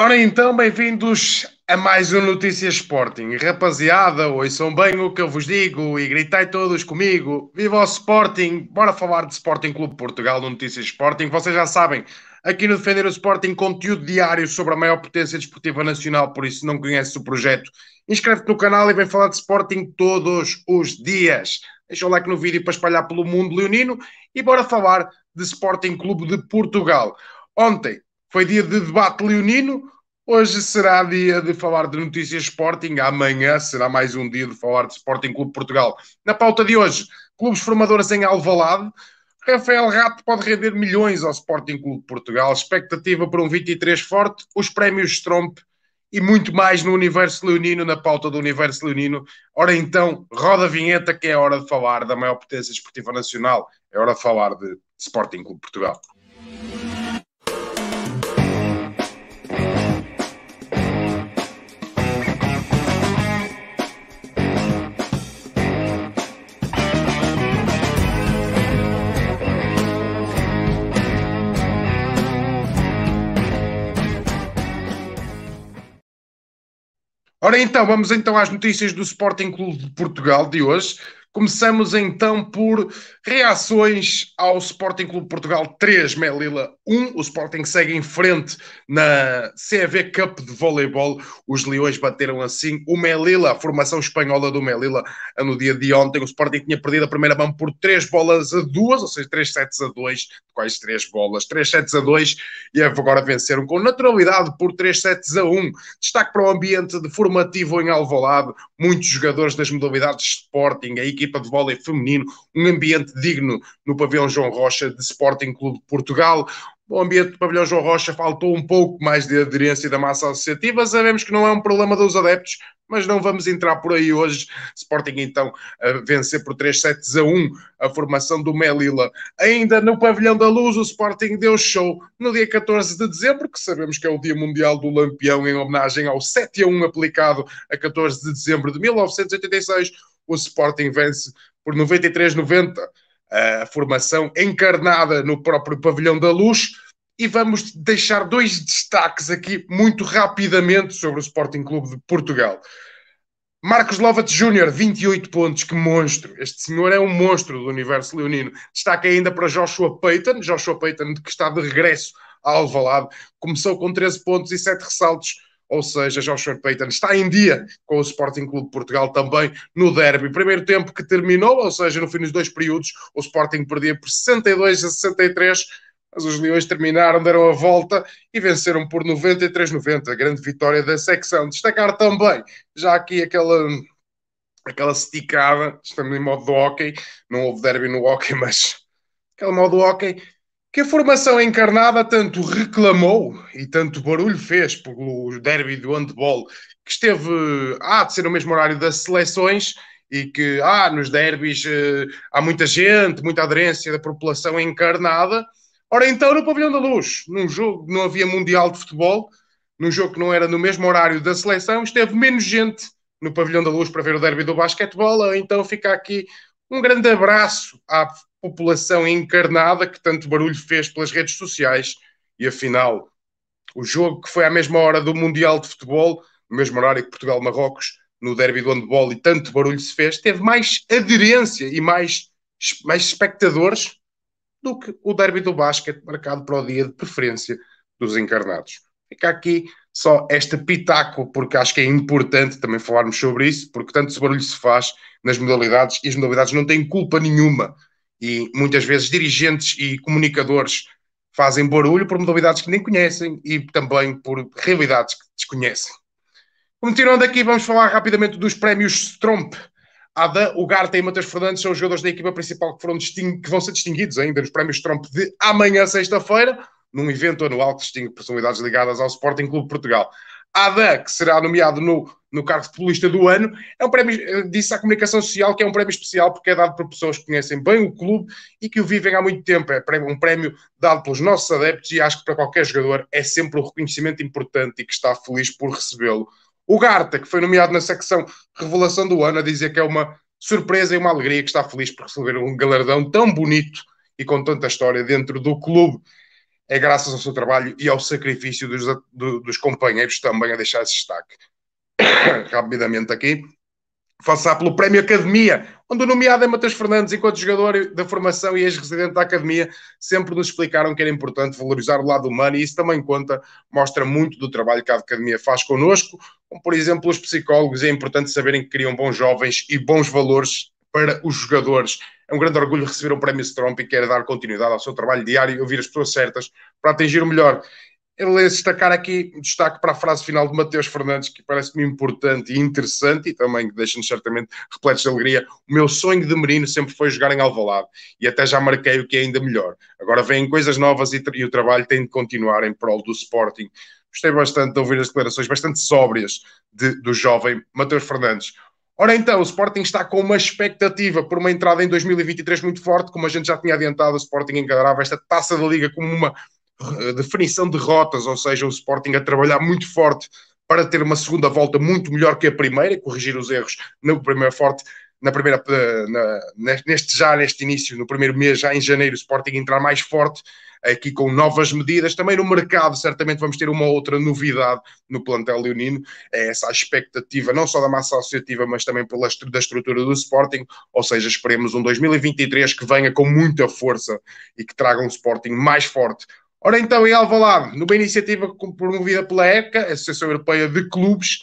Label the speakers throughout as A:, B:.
A: Ora então, bem-vindos a mais um Notícias Sporting. Rapaziada, ouçam bem o que eu vos digo e gritai todos comigo. Viva o Sporting! Bora falar de Sporting Clube Portugal no Notícias Sporting. Vocês já sabem, aqui no Defender o Sporting, conteúdo diário sobre a maior potência desportiva nacional. Por isso, não conheces o projeto, inscreve-te no canal e vem falar de Sporting todos os dias. Deixa o like no vídeo para espalhar pelo mundo leonino e bora falar de Sporting Clube de Portugal. Ontem, foi dia de debate leonino, hoje será dia de falar de notícias Sporting, amanhã será mais um dia de falar de Sporting Clube Portugal. Na pauta de hoje, clubes formadores em Alvalade, Rafael Rato pode render milhões ao Sporting Clube Portugal, expectativa para um 23 forte, os prémios Trump e muito mais no Universo Leonino, na pauta do Universo Leonino. Ora então, roda a vinheta que é hora de falar da maior potência esportiva nacional, é hora de falar de Sporting Clube Portugal. Ora então, vamos então às notícias do Sporting Clube de Portugal de hoje. Começamos então por reações ao Sporting Clube Portugal 3, Melilla 1. O Sporting segue em frente na CV Cup de voleibol. Os Leões bateram assim o Melilla, a formação espanhola do Melilla. No dia de ontem, o Sporting tinha perdido a primeira mão por 3 bolas a 2, ou seja, 3 sets a 2, quais 3 bolas, 3 sets a 2, e agora venceram com naturalidade por 3 sets a 1. Destaque para o ambiente de formativo em Alvalade, muitos jogadores das modalidades de Sporting aí equipa de vôlei feminino, um ambiente digno no pavilhão João Rocha de Sporting Clube de Portugal. O ambiente do pavilhão João Rocha faltou um pouco mais de aderência da massa associativa. Sabemos que não é um problema dos adeptos, mas não vamos entrar por aí hoje. Sporting então a vencer por 3 sets a 1 a formação do Melila. Ainda no Pavilhão da Luz, o Sporting deu show no dia 14 de dezembro, que sabemos que é o Dia Mundial do Lampião, em homenagem ao 7 a 1 aplicado a 14 de dezembro de 1986 o Sporting vence por 93-90, a formação encarnada no próprio Pavilhão da Luz. E vamos deixar dois destaques aqui muito rapidamente sobre o Sporting Clube de Portugal. Marcos Lovat Jr., 28 pontos, que monstro! Este senhor é um monstro do universo leonino. Destaque ainda para Joshua Payton, Joshua Payton que está de regresso a Alvalade. Começou com 13 pontos e 7 ressaltos ou seja, Joshua Payton está em dia com o Sporting Clube de Portugal também no derby. Primeiro tempo que terminou, ou seja, no fim dos dois períodos, o Sporting perdia por 62 a 63, mas os Leões terminaram, deram a volta e venceram por 93-90, a grande vitória da secção. Destacar também, já aqui aquela aquela esticada, é estamos em modo do hockey, não houve derby no hockey, mas aquele modo do hockey, que a formação encarnada tanto reclamou e tanto barulho fez pelo derby do handball, que esteve, há ah, de ser no mesmo horário das seleções, e que ah, nos derbys eh, há muita gente, muita aderência da população encarnada. Ora, então, no Pavilhão da Luz, num jogo que não havia Mundial de Futebol, num jogo que não era no mesmo horário da seleção, esteve menos gente no Pavilhão da Luz para ver o derby do basquetebol, então fica aqui um grande abraço à população encarnada que tanto barulho fez pelas redes sociais e afinal, o jogo que foi à mesma hora do Mundial de Futebol, no mesmo horário que Portugal-Marrocos, no derby do handball e tanto barulho se fez, teve mais aderência e mais, mais espectadores do que o derby do basquete marcado para o dia de preferência dos encarnados. Fica aqui só esta pitaco, porque acho que é importante também falarmos sobre isso, porque tanto barulho se faz nas modalidades e as modalidades não têm culpa nenhuma. E muitas vezes dirigentes e comunicadores fazem barulho por modalidades que nem conhecem e também por realidades que desconhecem. Continuando aqui, vamos falar rapidamente dos prémios Trump. Ada, Ugarte e Matheus Fernandes são os jogadores da equipa principal que, foram que vão ser distinguidos ainda nos prémios Trump de amanhã, sexta-feira, num evento anual que distingue personalidades ligadas ao Sporting Clube Portugal. ADA, que será nomeado no, no cargo de futebolista do ano, é um prémio, eh, disse à comunicação social que é um prémio especial porque é dado por pessoas que conhecem bem o clube e que o vivem há muito tempo. É um prémio dado pelos nossos adeptos e acho que para qualquer jogador é sempre um reconhecimento importante e que está feliz por recebê-lo. O Garta, que foi nomeado na secção Revelação do Ano, a dizer que é uma surpresa e uma alegria que está feliz por receber um galardão tão bonito e com tanta história dentro do clube é graças ao seu trabalho e ao sacrifício dos, dos companheiros também a deixar esse destaque. Rapidamente aqui, passar pelo Prémio Academia, onde o nomeado é Matheus Fernandes, enquanto jogador da formação e ex-residente da Academia, sempre nos explicaram que era importante valorizar o lado humano e isso também conta, mostra muito do trabalho que a Academia faz connosco, como por exemplo os psicólogos, é importante saberem que criam bons jovens e bons valores para os jogadores. É um grande orgulho receber o prémio Stromp e quero dar continuidade ao seu trabalho diário e ouvir as pessoas certas para atingir o melhor. Ele é destacar aqui destaque para a frase final de Mateus Fernandes, que parece-me importante e interessante e também deixa-nos certamente repletos de alegria. O meu sonho de merino sempre foi jogar em Alvalade e até já marquei o que é ainda melhor. Agora vêm coisas novas e, e o trabalho tem de continuar em prol do Sporting. Gostei bastante de ouvir as declarações bastante sóbrias de, do jovem Mateus Fernandes. Ora então, o Sporting está com uma expectativa por uma entrada em 2023 muito forte, como a gente já tinha adiantado, o Sporting encarava esta taça da Liga como uma eh, definição de rotas, ou seja, o Sporting a trabalhar muito forte para ter uma segunda volta muito melhor que a primeira, corrigir os erros no primeiro forte na primeira, eh, na, neste, já neste início, no primeiro mês, já em janeiro, o Sporting entrar mais forte, aqui com novas medidas. Também no mercado, certamente vamos ter uma outra novidade no plantel leonino. É essa a expectativa, não só da massa associativa, mas também pela, da estrutura do Sporting. Ou seja, esperemos um 2023 que venha com muita força e que traga um Sporting mais forte. Ora então, em Alvalade, numa iniciativa promovida pela ECA, Associação Europeia de Clubes,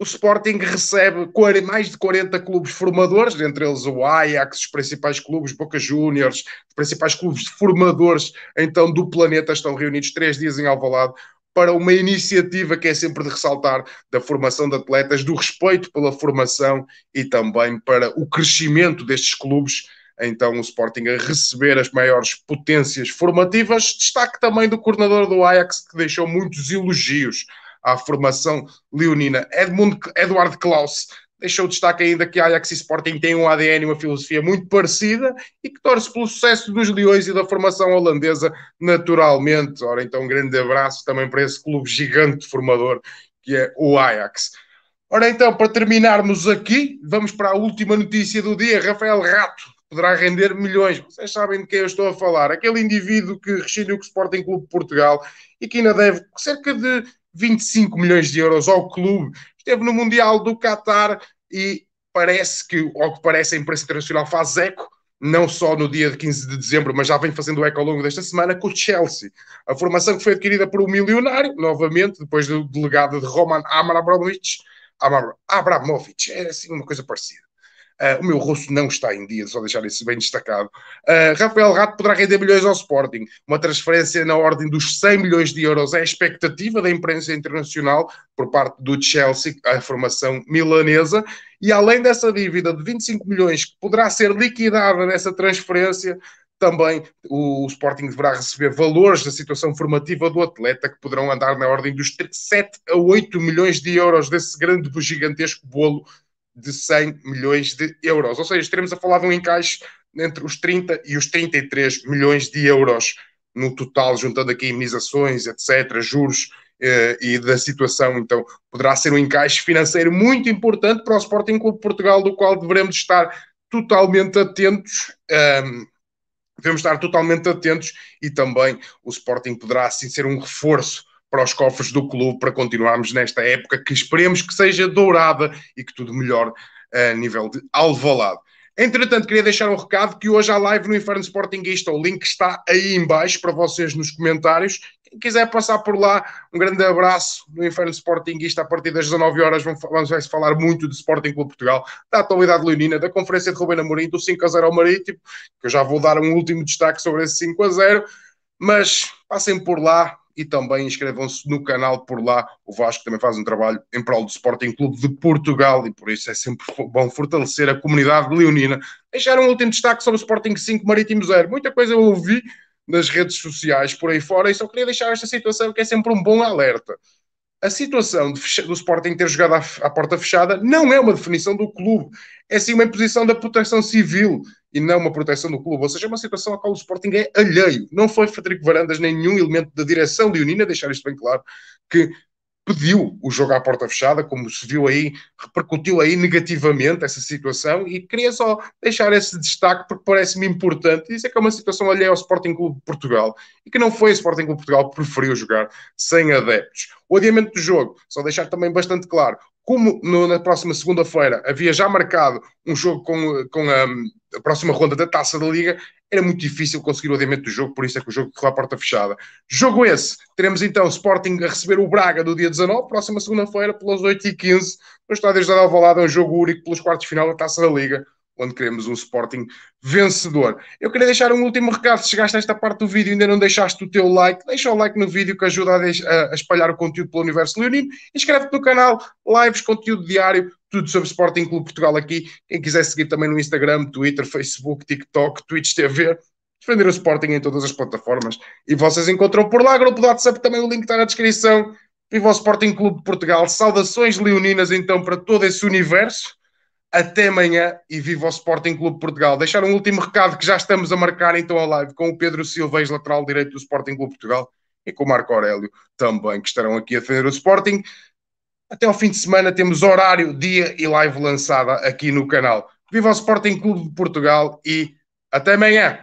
A: o Sporting recebe mais de 40 clubes formadores, entre eles o Ajax, os principais clubes, Boca Juniors, os principais clubes formadores então do planeta estão reunidos três dias em Alvalade para uma iniciativa que é sempre de ressaltar da formação de atletas, do respeito pela formação e também para o crescimento destes clubes. Então o Sporting a receber as maiores potências formativas. Destaque também do coordenador do Ajax, que deixou muitos elogios à formação leonina. Edmund, Eduardo Klaus deixou destaque ainda que a Ajax e Sporting têm um ADN e uma filosofia muito parecida e que torce pelo sucesso dos Leões e da formação holandesa naturalmente. Ora, então, um grande abraço também para esse clube gigante formador que é o Ajax. Ora, então, para terminarmos aqui, vamos para a última notícia do dia. Rafael Rato poderá render milhões. Vocês sabem de quem eu estou a falar. Aquele indivíduo que rescindiu no o Sporting Clube de Portugal e que ainda deve cerca de 25 milhões de euros ao clube, esteve no Mundial do Qatar e parece que, ao que parece, a imprensa internacional faz eco, não só no dia de 15 de dezembro, mas já vem fazendo eco ao longo desta semana, com o Chelsea. A formação que foi adquirida por um milionário, novamente, depois do delegado de Roman Abramovich, Abramovich, era é assim uma coisa parecida. Uh, o meu rosto não está em dia, só deixar isso bem destacado. Uh, Rafael Rato poderá render milhões ao Sporting. Uma transferência na ordem dos 100 milhões de euros é a expectativa da imprensa internacional por parte do Chelsea, a formação milanesa. E além dessa dívida de 25 milhões que poderá ser liquidada nessa transferência, também o Sporting deverá receber valores da situação formativa do atleta, que poderão andar na ordem dos 7 a 8 milhões de euros desse grande, gigantesco bolo de 100 milhões de euros. Ou seja, estaremos a falar de um encaixe entre os 30 e os 33 milhões de euros no total, juntando aqui imunizações, etc., juros eh, e da situação. Então, poderá ser um encaixe financeiro muito importante para o Sporting Clube de Portugal, do qual devemos estar totalmente atentos. Um, ehm, devemos estar totalmente atentos e também o Sporting poderá assim ser um reforço para os cofres do clube para continuarmos nesta época que esperemos que seja dourada e que tudo melhor eh, a nível de Alvalade. Entretanto, queria deixar um recado que hoje há live no Inferno Sportingista. O link está aí embaixo para vocês nos comentários. Quem quiser passar por lá, um grande abraço no Inferno Sportingista. A partir das 19 horas vamos falar muito de Sporting Clube Portugal, da atualidade leonina, da conferência de Rubén Amorim, do 5 a 0 ao Marítimo, que eu já vou dar um último destaque sobre esse 5 a 0. Mas passem por lá, e também inscrevam-se no canal por lá. O Vasco também faz um trabalho em prol do Sporting Clube de Portugal e por isso é sempre bom fortalecer a comunidade leonina. Deixar um último destaque sobre o Sporting 5 Marítimo 0. Muita coisa eu ouvi nas redes sociais por aí fora e só queria deixar esta situação que é sempre um bom alerta. A situação fecha... do Sporting ter jogado à, porta fechada não é uma definição do clube, é sim uma imposição da proteção civil e não uma proteção do clube. Ou seja, é uma situação a qual o Sporting é alheio. Não foi Frederico Varandas nem nenhum elemento da direção Unina deixar isto bem claro, que pediu o jogo à porta fechada, como se viu aí, repercutiu aí negativamente essa situação e queria só deixar esse destaque porque parece-me importante dizer é que é uma situação alheia ao Sporting Clube de Portugal e que não foi o Sporting Clube de Portugal que preferiu jogar sem adeptos. O adiamento do jogo, só deixar também bastante claro, como no, na próxima segunda-feira havia já marcado um jogo com, com a, a, próxima ronda da taça da Liga, era muito difícil conseguir o adiamento do jogo, por isso é que o jogo correu à porta fechada. Jogo esse, teremos então o Sporting a receber o Braga do dia 19, próxima segunda-feira, pelas 8h15, no estádio da Alvalade, é um jogo único pelos quartos de final da taça da Liga quando queremos um Sporting vencedor. Eu queria deixar um último recado, se chegaste a esta parte do vídeo e ainda não deixaste o teu like, deixa o like no vídeo que ajuda a, a espalhar o conteúdo pelo Universo Leonino, inscreve-te no canal, lives, conteúdo diário, tudo sobre Sporting Clube Portugal aqui, quem quiser seguir também no Instagram, Twitter, Facebook, TikTok, Twitch TV, defender o Sporting em todas as plataformas. E vocês encontram por lá, grupo do WhatsApp, também o link está na descrição. Viva o Sporting Clube de Portugal. Saudações leoninas então para todo esse universo. Até amanhã e viva o Sporting Clube Portugal. Deixar um último recado que já estamos a marcar então a live com o Pedro Silveis, lateral direito do Sporting Clube Portugal, e com o Marco Aurélio também, que estarão aqui a defender o Sporting. Até ao fim de semana temos horário, dia e live lançada aqui no canal. Viva o Sporting Clube de Portugal e até amanhã!